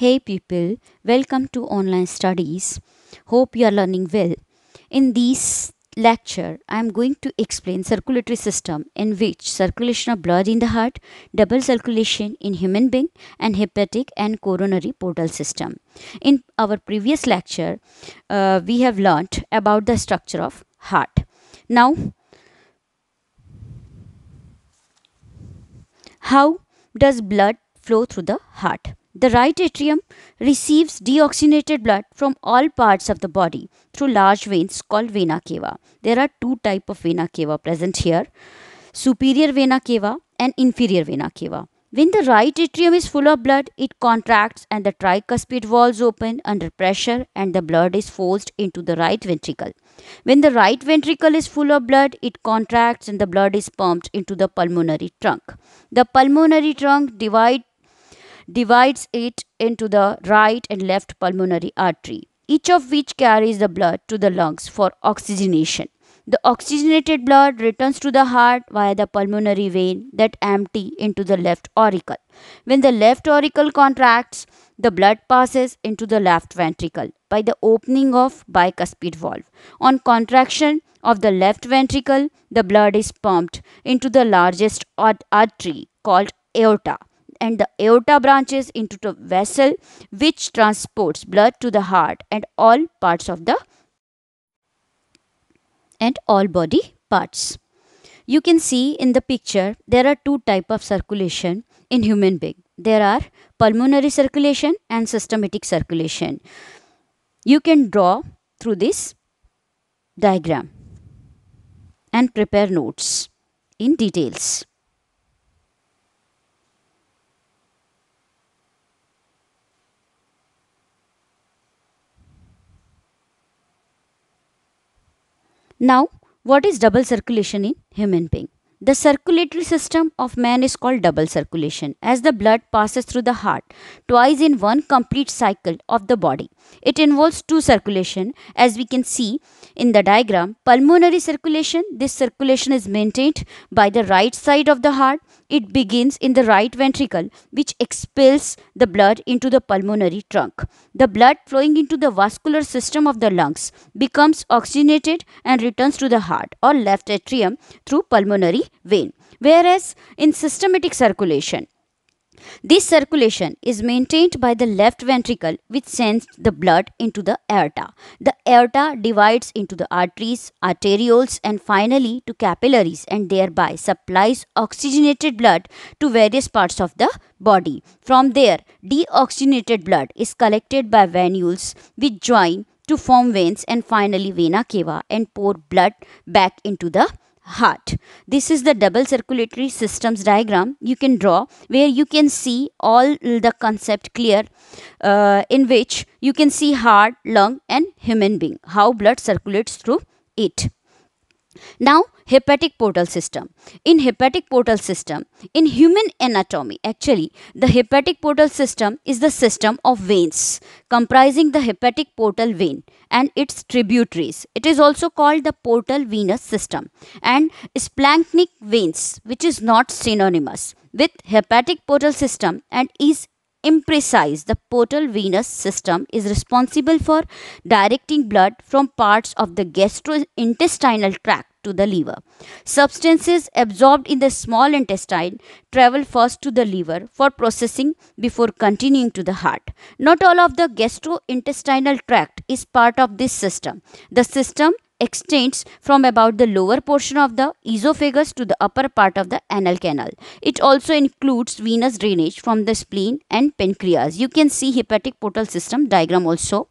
Hey people, welcome to online studies. Hope you are learning well. In this lecture, I am going to explain circulatory system in which circulation of blood in the heart, double circulation in human being and hepatic and coronary portal system. In our previous lecture, uh, we have learnt about the structure of heart. Now, how does blood flow through the heart? The right atrium receives deoxygenated blood from all parts of the body through large veins called vena cava. There are two type of vena cava present here, superior vena cava and inferior vena cava. When the right atrium is full of blood, it contracts and the tricuspid valves open under pressure and the blood is forced into the right ventricle. When the right ventricle is full of blood, it contracts and the blood is pumped into the pulmonary trunk. The pulmonary trunk divides divides it into the right and left pulmonary artery, each of which carries the blood to the lungs for oxygenation. The oxygenated blood returns to the heart via the pulmonary vein that empty into the left auricle. When the left auricle contracts, the blood passes into the left ventricle by the opening of bicuspid valve. On contraction of the left ventricle, the blood is pumped into the largest artery called aorta and the aorta branches into the vessel which transports blood to the heart and all parts of the and all body parts. You can see in the picture there are two type of circulation in human being. There are pulmonary circulation and systematic circulation. You can draw through this diagram and prepare notes in details. Now, what is double circulation in human being? The circulatory system of man is called double circulation as the blood passes through the heart twice in one complete cycle of the body. It involves two circulation as we can see in the diagram. Pulmonary circulation, this circulation is maintained by the right side of the heart. It begins in the right ventricle which expels the blood into the pulmonary trunk. The blood flowing into the vascular system of the lungs becomes oxygenated and returns to the heart or left atrium through pulmonary vein. Whereas in systematic circulation, this circulation is maintained by the left ventricle which sends the blood into the aorta. The aorta divides into the arteries, arterioles and finally to capillaries and thereby supplies oxygenated blood to various parts of the body. From there, deoxygenated blood is collected by venules which join to form veins and finally vena cava and pour blood back into the heart. This is the double circulatory systems diagram you can draw where you can see all the concept clear uh, in which you can see heart, lung and human being, how blood circulates through it. Now hepatic portal system. In hepatic portal system, in human anatomy actually the hepatic portal system is the system of veins comprising the hepatic portal vein and its tributaries. It is also called the portal venous system and splanchnic veins which is not synonymous with hepatic portal system and is imprecise. The portal venous system is responsible for directing blood from parts of the gastrointestinal tract to the liver. Substances absorbed in the small intestine travel first to the liver for processing before continuing to the heart. Not all of the gastrointestinal tract is part of this system. The system extends from about the lower portion of the esophagus to the upper part of the anal canal. It also includes venous drainage from the spleen and pancreas. You can see hepatic portal system diagram also.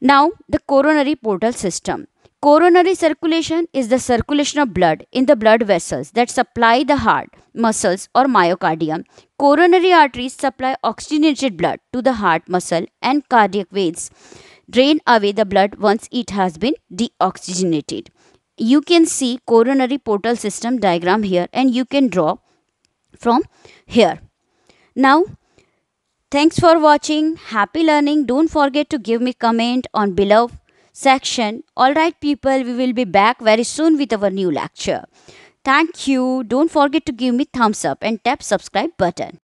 Now the coronary portal system. Coronary circulation is the circulation of blood in the blood vessels that supply the heart, muscles, or myocardium. Coronary arteries supply oxygenated blood to the heart muscle and cardiac veins, drain away the blood once it has been deoxygenated. You can see coronary portal system diagram here and you can draw from here. Now, Thanks for watching. Happy learning. Don't forget to give me comment on below section. Alright, people, we will be back very soon with our new lecture. Thank you. Don't forget to give me thumbs up and tap subscribe button.